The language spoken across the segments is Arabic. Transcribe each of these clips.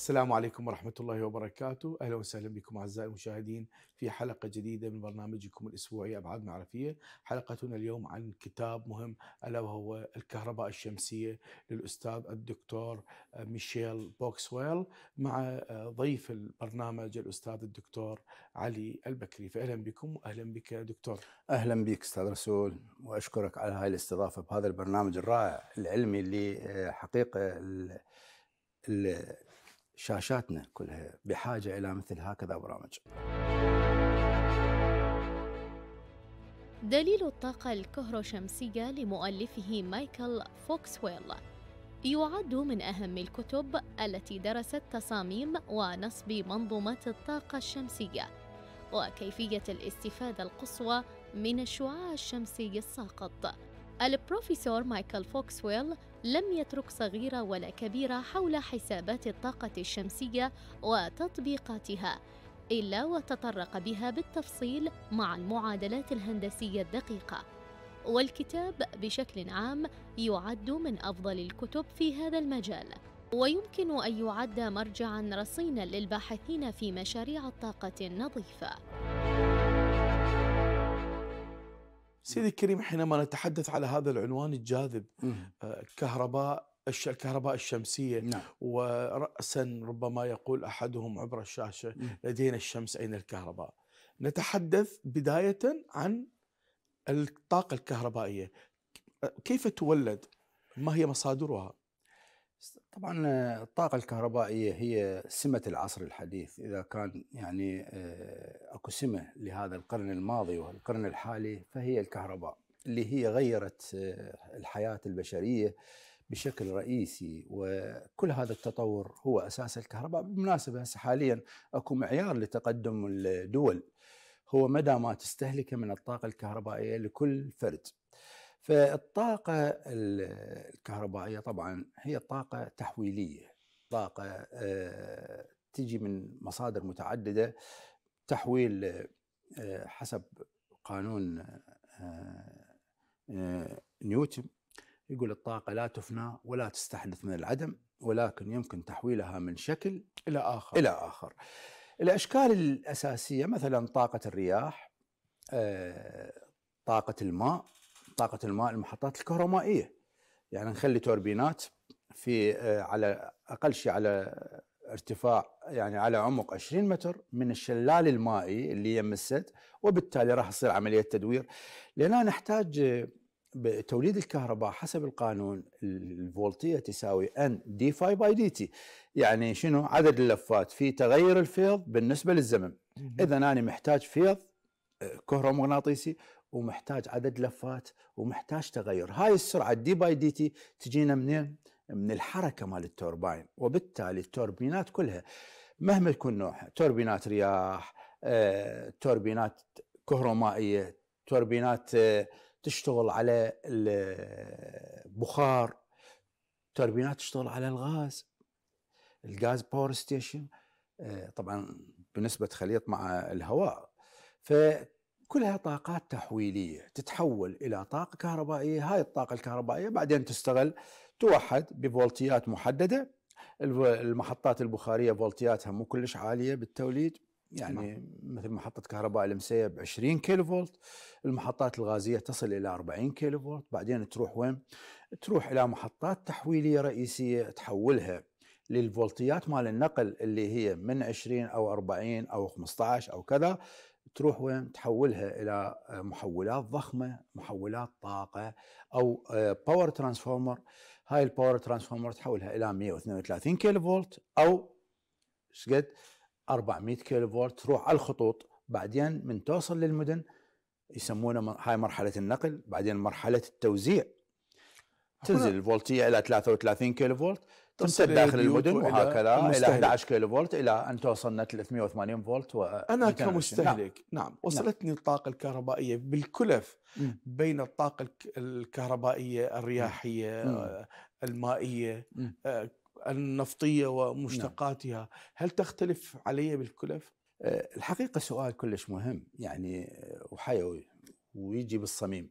السلام عليكم ورحمة الله وبركاته أهلا وسهلا بكم أعزائي المشاهدين في حلقة جديدة من برنامجكم الأسبوعي أبعاد معرفية حلقتنا اليوم عن كتاب مهم ألا وهو الكهرباء الشمسية للأستاذ الدكتور آه، ميشيل بوكسويل مع آه، ضيف البرنامج الأستاذ الدكتور علي البكري فأهلا بكم وأهلا بك دكتور أهلا بك أستاذ رسول وأشكرك على هذه الاستضافة بهذا البرنامج الرائع العلمي اللي آه، حقيقة ال ال شاشاتنا كلها بحاجة إلى مثل هكذا برامج دليل الطاقة الكهروشمسية لمؤلفه مايكل فوكسويل يعد من أهم الكتب التي درست تصاميم ونصب منظومات الطاقة الشمسية وكيفية الاستفادة القصوى من الشعاع الشمسي الساقط البروفيسور مايكل فوكسويل لم يترك صغيرة ولا كبيرة حول حسابات الطاقة الشمسية وتطبيقاتها إلا وتطرق بها بالتفصيل مع المعادلات الهندسية الدقيقة والكتاب بشكل عام يعد من أفضل الكتب في هذا المجال ويمكن أن يعد مرجعاً رصيناً للباحثين في مشاريع الطاقة النظيفة سيدي الكريم حينما نتحدث على هذا العنوان الجاذب آه، كهرباء الكهرباء الشمسية نعم. ورأسا ربما يقول أحدهم عبر الشاشة لدينا الشمس أين الكهرباء نتحدث بداية عن الطاقة الكهربائية كيف تولد ما هي مصادرها طبعا الطاقة الكهربائية هي سمة العصر الحديث إذا كان يعني آه، أكو سمة لهذا القرن الماضي والقرن الحالي فهي الكهرباء اللي هي غيرت آه، الحياة البشرية بشكل رئيسي وكل هذا التطور هو أساس الكهرباء بالمناسبة هسه حاليا أكو معيار لتقدم الدول هو مدى ما تستهلكه من الطاقة الكهربائية لكل فرد فالطاقة الكهربائية طبعا هي طاقة تحويلية طاقة تجي من مصادر متعددة تحويل حسب قانون نيوتن يقول الطاقة لا تفنى ولا تستحدث من العدم ولكن يمكن تحويلها من شكل إلى آخر إلى آخر الأشكال الأساسية مثلا طاقة الرياح طاقة الماء طاقه الماء المحطات الكهرومائيه يعني نخلي توربينات في آه، على اقل شيء على ارتفاع يعني على عمق 20 متر من الشلال المائي اللي السد وبالتالي راح تصير عمليه تدوير لان نحتاج آه، توليد الكهرباء حسب القانون الفولتيه تساوي ان دي فاي باي دي تي يعني شنو عدد اللفات في تغير الفيض بالنسبه للزمن اذا انا محتاج فيض آه، كهرومغناطيسي ومحتاج عدد لفات ومحتاج تغير هاي السرعه دي باي دي تي تجينا منين إيه؟ من الحركه مال التورباين وبالتالي التوربينات كلها مهما يكون نوعها توربينات رياح آه، توربينات كهرومائيه توربينات آه، تشتغل على البخار آه، توربينات تشتغل على الغاز الغاز باور ستيشن آه، طبعا بنسبه خليط مع الهواء ف كلها طاقات تحويلية تتحول إلى طاقة كهربائية هاي الطاقة الكهربائية بعدين تستغل توحد بفولتيات محددة المحطات البخارية فولتياتها مو كلش عالية بالتوليد يعني ما. نعم. مثل محطة كهرباء المسية ب 20 كيلو فولت المحطات الغازية تصل إلى 40 كيلو فولت بعدين تروح وين؟ تروح إلى محطات تحويلية رئيسية تحولها للفولتيات مال النقل اللي هي من 20 أو 40 أو 15 أو كذا تروح وين تحولها الى آه، محولات ضخمه محولات طاقه او باور آه، ترانسفورمر هاي الباور ترانسفورمر تحولها الى 132 كيلو فولت او شقد 400 كيلو فولت تروح على الخطوط بعدين من توصل للمدن يسمونه هاي مرحله النقل بعدين مرحله التوزيع تنزل الفولتيه الى 33 كيلو فولت تمتد داخل المدن وهكذا الى 11 كيلو فولت الى ان توصلنا 380 فولت و انا كمستهلك نعم. نعم, نعم. وصلتني الطاقه الكهربائيه بالكلف مم. بين الطاقه الكهربائيه الرياحيه مم. المائيه مم. آه، النفطيه ومشتقاتها نعم. هل تختلف علي بالكلف آه، الحقيقه سؤال كلش مهم يعني آه، وحيوي ويجي بالصميم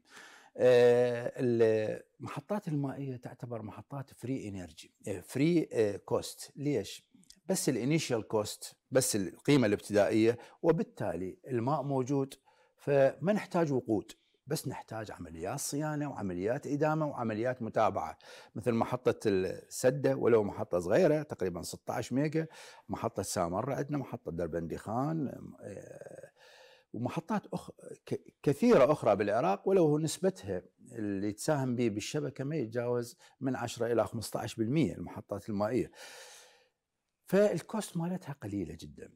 آه، المحطات المائيه تعتبر محطات فري انرجي فري كوست ليش بس الانيشال كوست بس القيمه الابتدائيه وبالتالي الماء موجود فما نحتاج وقود بس نحتاج عمليات صيانه وعمليات ادامه وعمليات متابعه مثل محطه السده ولو محطه صغيره تقريبا 16 ميجا محطه سامره عندنا محطه دربندخان آه، ومحطات أخ... كثيرة أخرى بالعراق ولو نسبتها اللي تساهم به بالشبكة ما يتجاوز من 10 إلى 15% المحطات المائية فالكوست مالتها قليلة جدا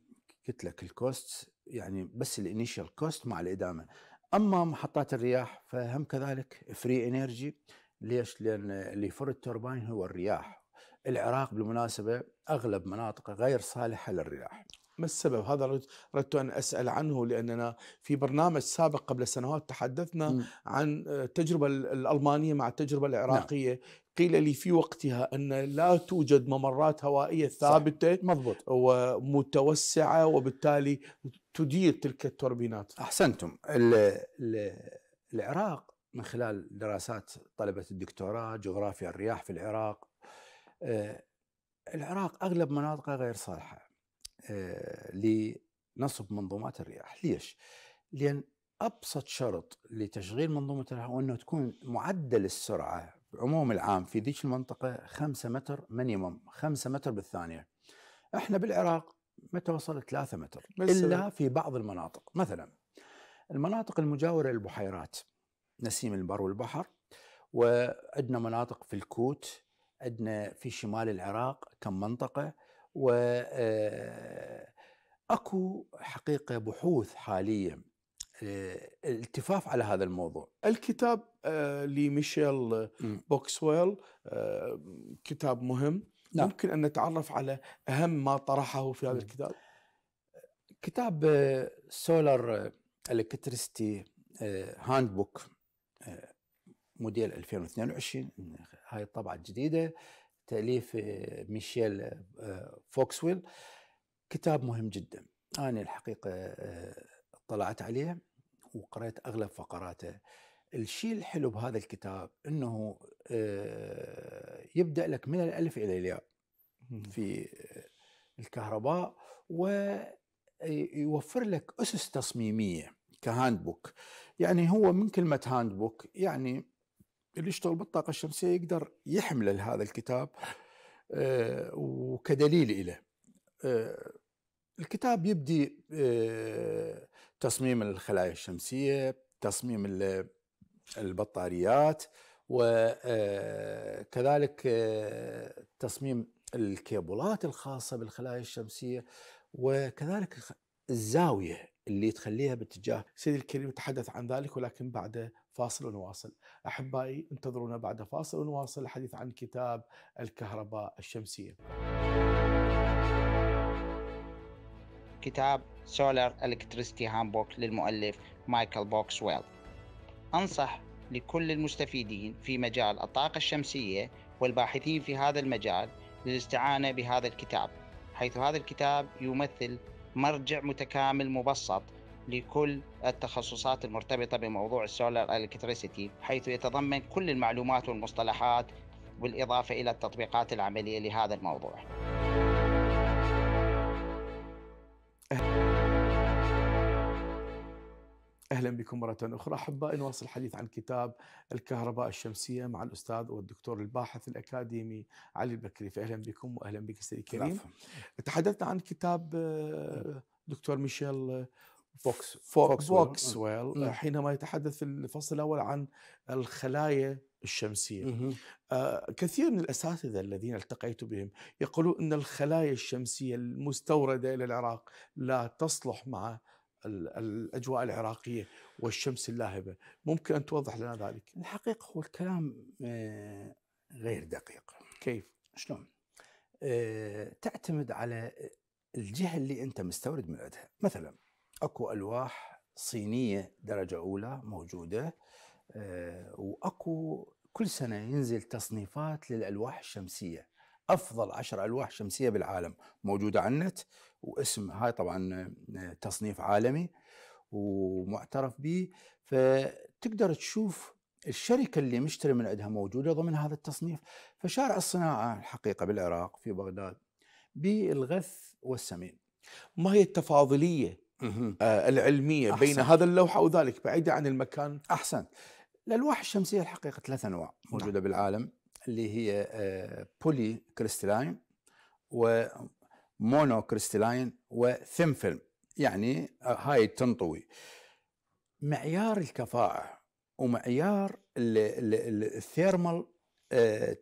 قلت لك الكوست يعني بس الانيشال كوست مع الإدامة أما محطات الرياح فهم كذلك فري انرجي ليش؟ لأن اللي يفر التوربين هو الرياح العراق بالمناسبة أغلب مناطقه غير صالحة للرياح ما السبب هذا اردت ان اسال عنه لاننا في برنامج سابق قبل سنوات تحدثنا م. عن آه، التجربه الالمانيه مع التجربه نعم. العراقيه نعم. قيل لي في وقتها ان لا توجد ممرات هوائيه ثابته صح. مضبوط ومتوسعه وبالتالي تدير تلك التوربينات احسنتم ال ال العراق من خلال دراسات طلبه الدكتوراه جغرافيا الرياح في العراق آه، العراق اغلب مناطقه غير صالحه آه، لنصب منظومات الرياح ليش؟ لأن أبسط شرط لتشغيل منظومة الرياح هو أنه تكون معدل السرعة عموم العام في ذيك المنطقة 5 متر مينيموم 5 متر بالثانية احنا بالعراق متى وصل 3 متر إلا في بعض المناطق مثلا المناطق المجاورة للبحيرات نسيم البر والبحر وعندنا مناطق في الكوت عندنا في شمال العراق كم منطقة وأكو آه، حقيقة بحوث حالية آه، التفاف على هذا الموضوع الكتاب آه، لميشيل بوكسويل كتاب مهم نعم. ممكن أن نتعرف على أهم ما طرحه في هذا الكتاب كتاب سولار الكتريستي هاند بوك موديل 2022 هاي الطبعه الجديده تاليف آه، ميشيل آه، فوكسويل كتاب مهم جدا انا الحقيقه آه، اطلعت عليه وقرأت اغلب فقراته الشيء الحلو بهذا الكتاب انه يبدا لك من الالف الى الياء في الكهرباء ويوفر لك اسس تصميميه كهاند بوك يعني هو من كلمه هاند بوك يعني اللي يشتغل بالطاقة الشمسية يقدر يحمل هذا الكتاب آه، وكدليل له آه، الكتاب يبدي آه، تصميم الخلايا الشمسية تصميم البطاريات وكذلك تصميم الكيبلات الخاصة بالخلايا الشمسية وكذلك الزاوية اللي تخليها باتجاه سيدي الكريم تحدث عن ذلك ولكن بعد فاصل ونواصل أحبائي انتظرونا بعد فاصل ونواصل الحديث عن كتاب الكهرباء الشمسية كتاب سولار الكتريستي هامبوك للمؤلف مايكل بوكسويل أنصح لكل المستفيدين في مجال الطاقة الشمسية والباحثين في هذا المجال للاستعانة بهذا الكتاب حيث هذا الكتاب يمثل مرجع متكامل مبسط لكل التخصصات المرتبطة بموضوع السولار الكتريسيتي حيث يتضمن كل المعلومات والمصطلحات بالإضافة إلى التطبيقات العملية لهذا الموضوع اهلا بكم مره اخرى احبائي نواصل الحديث عن كتاب الكهرباء الشمسيه مع الاستاذ والدكتور الباحث الاكاديمي علي البكري فاهلا بكم واهلا بك سيدي كريم تحدثنا عن كتاب آه، نعم. دكتور ميشيل فوكس فوكس فوكسويل ويل حينما يتحدث في الفصل الاول عن الخلايا الشمسيه آه كثير من الاساتذه الذين التقيت بهم يقولون ان الخلايا الشمسيه المستورده الى العراق لا تصلح مع الاجواء العراقيه والشمس اللاهبه، ممكن ان توضح لنا ذلك؟ الحقيقه هو الكلام آه، غير دقيق. كيف؟ شلون؟ آه، تعتمد على الجهه اللي انت مستورد من عندها، مثلا اكو الواح صينيه درجه اولى موجوده آه، واكو كل سنه ينزل تصنيفات للالواح الشمسيه افضل عشر الواح شمسيه بالعالم موجوده على النت واسم هاي طبعا آه، تصنيف عالمي ومعترف به فتقدر تشوف الشركه اللي مشتري من عندها موجوده ضمن هذا التصنيف فشارع الصناعه الحقيقه بالعراق في بغداد بالغث والسمين ما هي التفاضليه آه، العلمية أحسن. بين هذا اللوحة وذلك بعيدة عن المكان أحسن الألواح الشمسية الحقيقة ثلاث أنواع موجودة نعم. بالعالم اللي هي بولي كريستلاين ومونو كريستلاين وثيم فيلم يعني آه، هاي تنطوي معيار الكفاءة ومعيار الثيرمال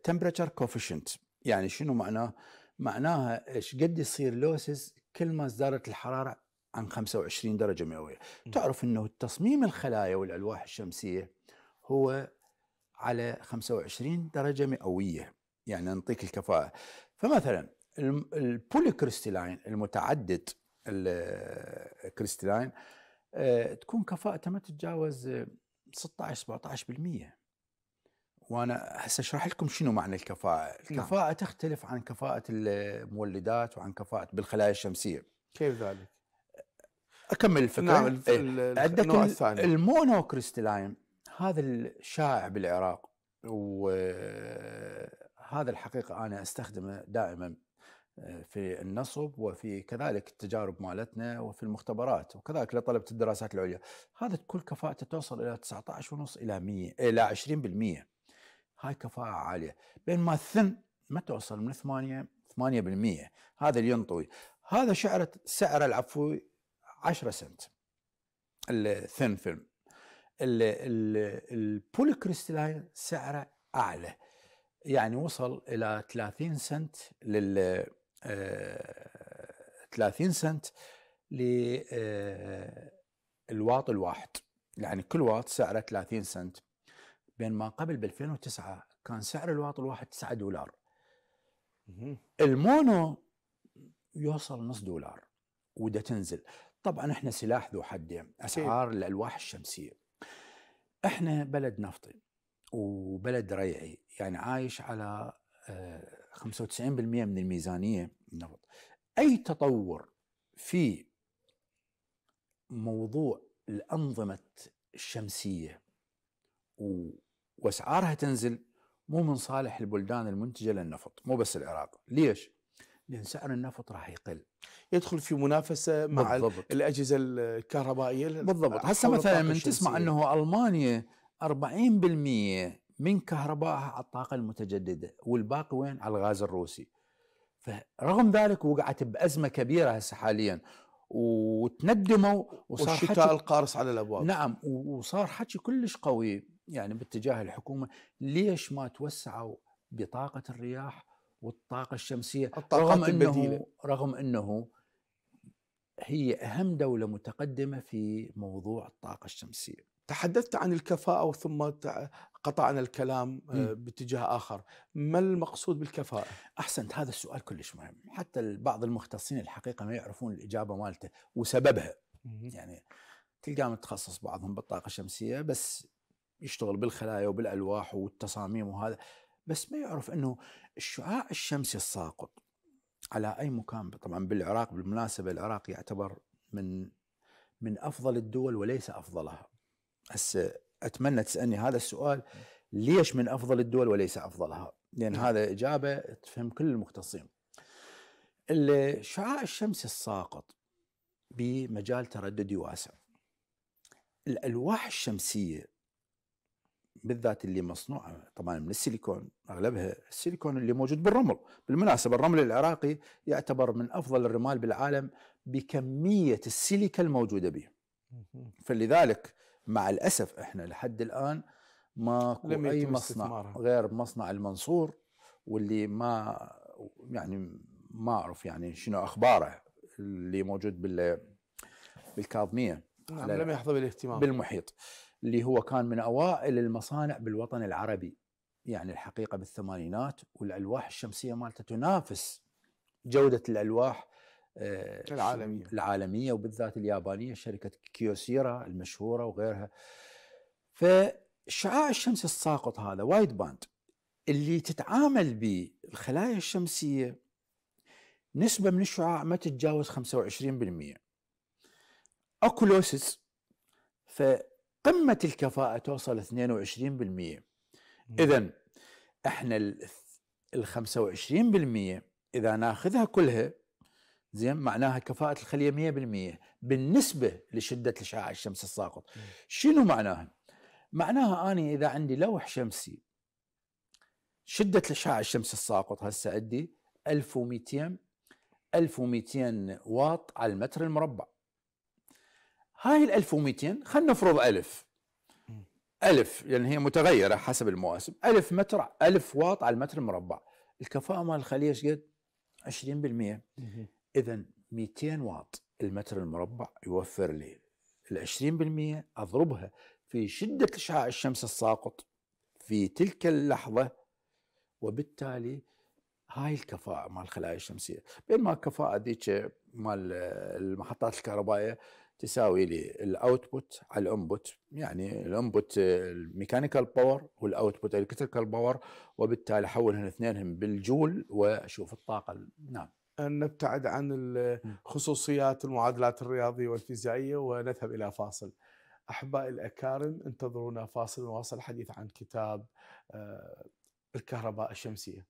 تمبرتشر كوفيشنت يعني شنو معناه؟ معناها ايش قد يصير لوسز كل ما ازدادت الحراره عن 25 درجة مئوية تعرف أنه تصميم الخلايا والألواح الشمسية هو على 25 درجة مئوية يعني نعطيك الكفاءة فمثلا البوليكريستلاين المتعدد الكريستلاين آه، تكون كفاءته ما تتجاوز 16 17% وانا هسه اشرح لكم شنو معنى الكفاءه، نعم. الكفاءه نعم. تختلف عن كفاءه المولدات وعن كفاءه بالخلايا الشمسيه. كيف ذلك؟ اكمل الفكره نعم الف... إيه. عندك كريستلاين هذا الشائع بالعراق وهذا الحقيقه انا استخدمه دائما آه، في النصب وفي كذلك التجارب مالتنا وفي المختبرات وكذلك لطلبه الدراسات العليا هذا كل كفاءته توصل الى 19.5 الى 100 الى 20% هاي كفاءه عاليه بينما الثن ما توصل من 8 8% هذا اللي ينطوي هذا شعرة سعر العفوي 10 سنت الثين فيلم البولي البوليكريستلاين سعره اعلى يعني وصل الى 30 سنت لل 30 آه، سنت للواط آه، الواحد يعني كل واط سعره 30 سنت بينما قبل ب 2009 كان سعر الواط الواحد 9 دولار المونو يوصل نص دولار وده تنزل طبعا احنا سلاح ذو حدين طيب. اسعار الالواح الشمسيه احنا بلد نفطي وبلد ريعي يعني عايش على 95% آه، من الميزانيه النفط اي تطور في موضوع الانظمه الشمسيه واسعارها تنزل مو من صالح البلدان المنتجه للنفط مو بس العراق ليش لان سعر النفط راح يقل يدخل في منافسه مع بالضبط. الاجهزه الكهربائيه بالضبط هسه مثلا من تسمع انه المانيا 40% من كهربائها على الطاقه المتجدده والباقي وين على الغاز الروسي فرغم ذلك وقعت بازمه كبيره هسه حاليا وتندموا وصار والشتاء حكي القارص على الابواب نعم وصار حكي كلش قوي يعني باتجاه الحكومه ليش ما توسعوا بطاقه الرياح والطاقه الشمسيه رغم البديلة. انه رغم انه هي اهم دوله متقدمه في موضوع الطاقه الشمسيه تحدثت عن الكفاءة ثم قطعنا الكلام آه، باتجاه آخر ما المقصود بالكفاءة؟ أحسنت هذا السؤال كلش مهم حتى بعض المختصين الحقيقة ما يعرفون الإجابة مالته وسببها مم. يعني تلقاه متخصص بعضهم بالطاقة الشمسية بس يشتغل بالخلايا وبالألواح والتصاميم وهذا بس ما يعرف انه الشعاع الشمسي الساقط على اي مكان طبعا بالعراق بالمناسبه العراق يعتبر من من افضل الدول وليس افضلها. هسه اتمنى تسالني هذا السؤال ليش من افضل الدول وليس افضلها؟ لان يعني نعم. هذا اجابه تفهم كل المختصين. الشعاع الشمسي الساقط بمجال ترددي واسع. الالواح الشمسيه بالذات اللي مصنوعه طبعا من السيليكون اغلبها السيليكون اللي موجود بالرمل، بالمناسبه الرمل العراقي يعتبر من افضل الرمال بالعالم بكميه السيليكا الموجوده به. فلذلك مع الاسف احنا لحد الان ما لم اي مصنع غير مصنع المنصور واللي ما يعني ما اعرف يعني شنو اخباره اللي موجود بال بالكاظميه نعم لم يحظى بالاهتمام بالمحيط اللي هو كان من اوائل المصانع بالوطن العربي يعني الحقيقه بالثمانينات والالواح الشمسيه مالته تنافس جوده الالواح آه، العالميه العالميه وبالذات اليابانيه شركه كيوسيرا المشهوره وغيرها فالشعاع الشمسي الساقط هذا وايد باند اللي تتعامل به الخلايا الشمسيه نسبه من الشعاع ما تتجاوز 25% اكولوسس ف قمة الكفاءة توصل 22% نعم. إذا احنا ال 25% إذا ناخذها كلها زين معناها كفاءة الخلية 100% بالنسبة لشدة الإشعاع الشمس الساقط نعم. شنو معناها؟ معناها أنا إذا عندي لوح شمسي شدة الإشعاع الشمس الساقط هسه عندي 1200 1200 واط على المتر المربع هاي ال 1200 خلينا نفرض 1000 1000 لان هي متغيره حسب المواسم 1000 متر 1000 واط على المتر المربع الكفاءه مال الخليه ايش قد 20% اذا 200 واط المتر المربع يوفر لي ال 20% اضربها في شده اشعاع الشمس الساقط في تلك اللحظه وبالتالي هاي الكفاءة مال الخلايا الشمسية بينما الكفاءة ذيك مال المحطات الكهربائية تساوي لي الاوتبوت على الانبوت يعني الانبوت الميكانيكال باور والاوتبوت الكتريكال باور وبالتالي احولهم اثنينهم بالجول واشوف الطاقه نعم أن نبتعد عن خصوصيات المعادلات الرياضية والفيزيائية ونذهب إلى فاصل أحبائي الأكارم انتظرونا فاصل ونواصل الحديث عن كتاب آه، الكهرباء الشمسية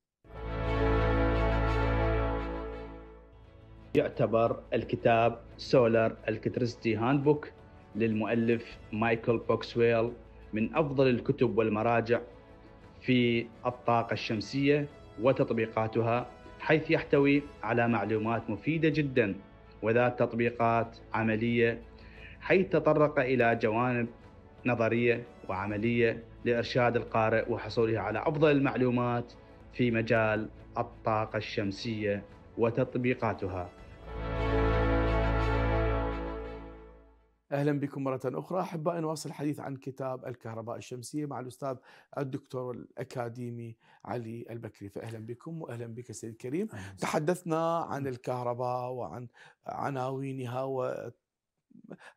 يعتبر الكتاب سولار الكترستي بوك للمؤلف مايكل بوكسويل من أفضل الكتب والمراجع في الطاقة الشمسية وتطبيقاتها حيث يحتوي على معلومات مفيدة جدا وذات تطبيقات عملية حيث تطرق إلى جوانب نظرية وعملية لإرشاد القارئ وحصوله على أفضل المعلومات في مجال الطاقة الشمسية وتطبيقاتها أهلا بكم مرة أخرى أحبائي نواصل الحديث عن كتاب الكهرباء الشمسية مع الأستاذ الدكتور الأكاديمي علي البكري فأهلا بكم وأهلا بك سيد كريم أهلا. تحدثنا عن الكهرباء وعن عناوينها و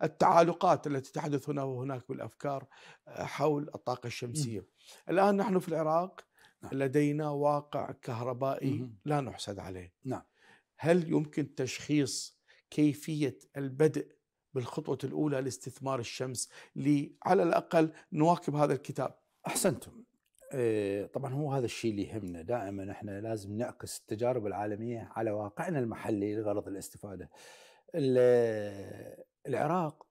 التعالقات التي تحدث هنا وهناك بالافكار حول الطاقه الشمسيه. م. الان نحن في العراق نعم. لدينا واقع كهربائي م. لا نحسد عليه. نعم. هل يمكن تشخيص كيفيه البدء بالخطوة الأولى لاستثمار الشمس لي على الأقل نواكب هذا الكتاب أحسنتم إيه، طبعا هو هذا الشيء اللي يهمنا دائما احنا لازم نعكس التجارب العالميه على واقعنا المحلي لغرض الاستفاده. العراق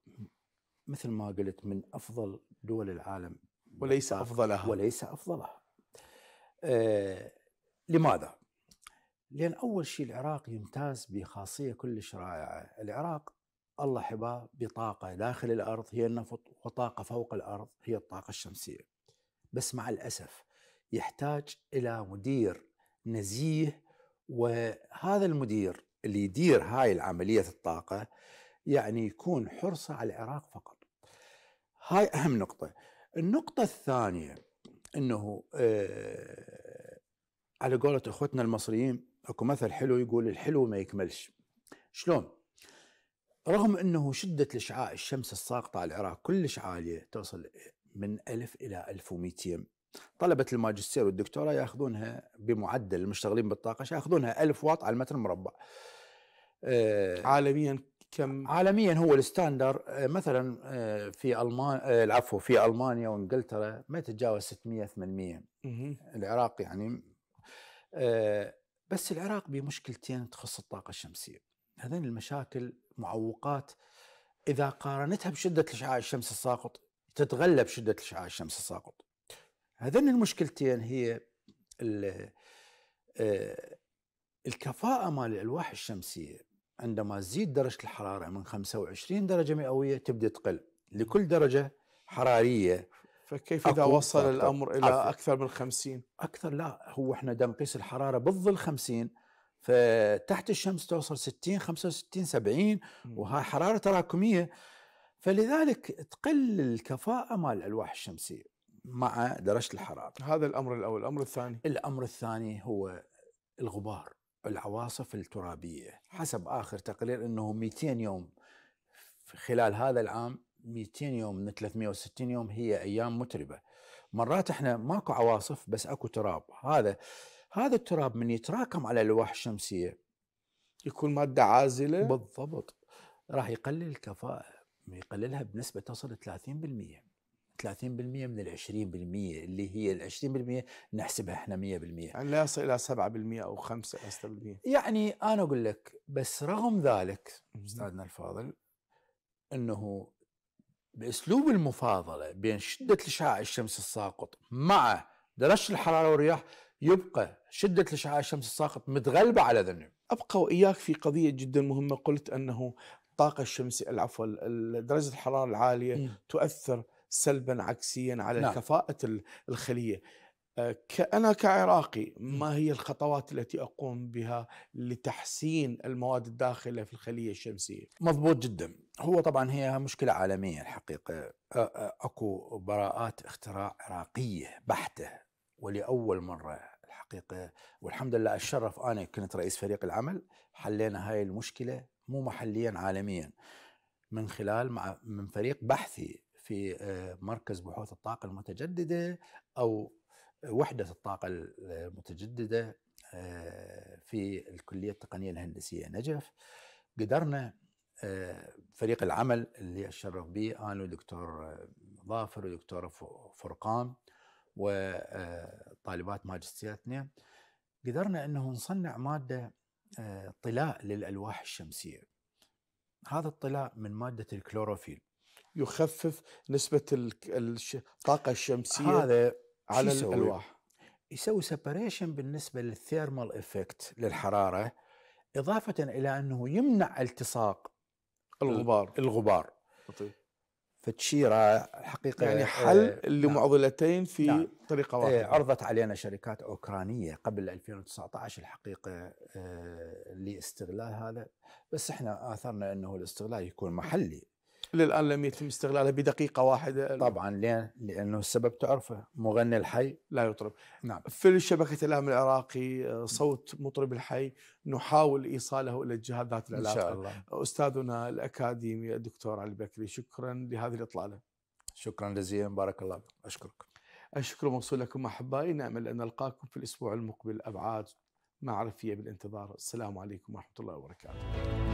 مثل ما قلت من افضل دول العالم وليس افضلها وليس افضلها. إيه، لماذا؟ لان اول شيء العراق يمتاز بخاصيه كلش رائعه، العراق الله حباه بطاقة داخل الأرض هي النفط وطاقة فوق الأرض هي الطاقة الشمسية بس مع الأسف يحتاج إلى مدير نزيه وهذا المدير اللي يدير هاي العملية الطاقة يعني يكون حرصه على العراق فقط هاي أهم نقطة النقطة الثانية أنه آه على قولة إخوتنا المصريين أكو مثل حلو يقول الحلو ما يكملش شلون رغم أنه شدة الإشعاع الشمس الساقطة على العراق كلش عالية توصل من 1000 إلى 1200 طلبة الماجستير والدكتوراه ياخذونها بمعدل المشتغلين بالطاقة ياخذونها 1000 واط على المتر المربع آه، عالميا كم عالميا هو الستاندر آه، مثلا آه، في المان العفو في المانيا وانجلترا ما يتجاوز 600 800 العراق يعني بس العراق بمشكلتين تخص الطاقة الشمسية هذين المشاكل معوقات اذا قارنتها بشده اشعاع الشمس الساقط تتغلب شده اشعاع الشمس الساقط. هذين المشكلتين هي آه، الكفاءة مال الألواح الشمسية عندما تزيد درجة الحرارة من 25 درجة مئوية تبدأ تقل لكل درجة حرارية فكيف إذا وصل الأمر إلى أكثر, أكثر من 50 أكثر لا هو إحنا دا نقيس الحرارة بالظل 50 فتحت الشمس توصل 60 65 70 وهاي حراره تراكميه فلذلك تقل الكفاءه مال الالواح الشمسيه مع درجه الحراره هذا الامر الاول الامر الثاني الامر الثاني هو الغبار العواصف الترابيه حسب اخر تقرير انه 200 يوم خلال هذا العام 200 يوم من 360 يوم هي ايام متربه مرات احنا ماكو عواصف بس اكو تراب هذا هذا التراب من يتراكم على لوح الشمسيه يكون ماده عازله بالضبط راح يقلل الكفاءه يقللها بنسبه تصل 30% 30% من ال 20% اللي هي ال 20% نحسبها احنا 100% يعني لا يصل الى 7% او 5 10% يعني انا اقول لك بس رغم ذلك استاذنا الفاضل انه باسلوب المفاضله بين شده الاشعاع الشمس الساقط مع درجه الحراره والرياح يبقى شدة الإشعاع الشمس الساقط متغلبة على ذنب أبقى وإياك في قضية جدا مهمة قلت أنه الطاقة الشمسية العفو درجة الحرارة العالية م. تؤثر سلبا عكسيا على نعم. كفاءة الخلية أه، أنا كعراقي ما هي الخطوات التي أقوم بها لتحسين المواد الداخلة في الخلية الشمسية؟ مضبوط جدا هو طبعا هي مشكلة عالمية الحقيقة أكو براءات اختراع عراقية بحتة ولأول مرة الحقيقة والحمد لله الشرف أنا كنت رئيس فريق العمل حلينا هاي المشكلة مو محليا عالميا من خلال مع من فريق بحثي في آه، مركز بحوث الطاقة المتجددة أو وحدة الطاقة المتجددة آه، في الكلية التقنية الهندسية نجف قدرنا آه، فريق العمل اللي اشرف به انا والدكتور ظافر والدكتوره فرقان وطالبات ماجستيراتنا قدرنا انه نصنع ماده آه، طلاء للالواح الشمسيه. هذا الطلاء من ماده الكلوروفيل. يخفف نسبه الطاقه الشمسيه هذا على الالواح. يسوي سيبريشن بالنسبه للثيرمال افكت للحراره اضافه الى انه يمنع التصاق الغبار الغبار. فشي حقيقة يعني حل آه لمعضلتين في نعم. طريقه إيه، واحده آه عرضت علينا شركات اوكرانيه قبل 2019 الحقيقه آه لاستغلال هذا بس احنا اثرنا انه الاستغلال يكون محلي الى الان لم يتم استغلالها بدقيقه واحده طبعا ليه؟ لانه السبب تعرفه مغني الحي لا يطرب نعم في شبكه الاهم العراقي آه، صوت مطرب الحي نحاول ايصاله الى الجهات ذات العلاقه ان شاء الله استاذنا الاكاديمي الدكتور علي بكري شكرا لهذه الاطلاله شكرا جزيلا بارك الله بك اشكرك الشكر موصول لكم احبائي نامل ان نلقاكم في الاسبوع المقبل ابعاد معرفيه بالانتظار السلام عليكم ورحمه الله وبركاته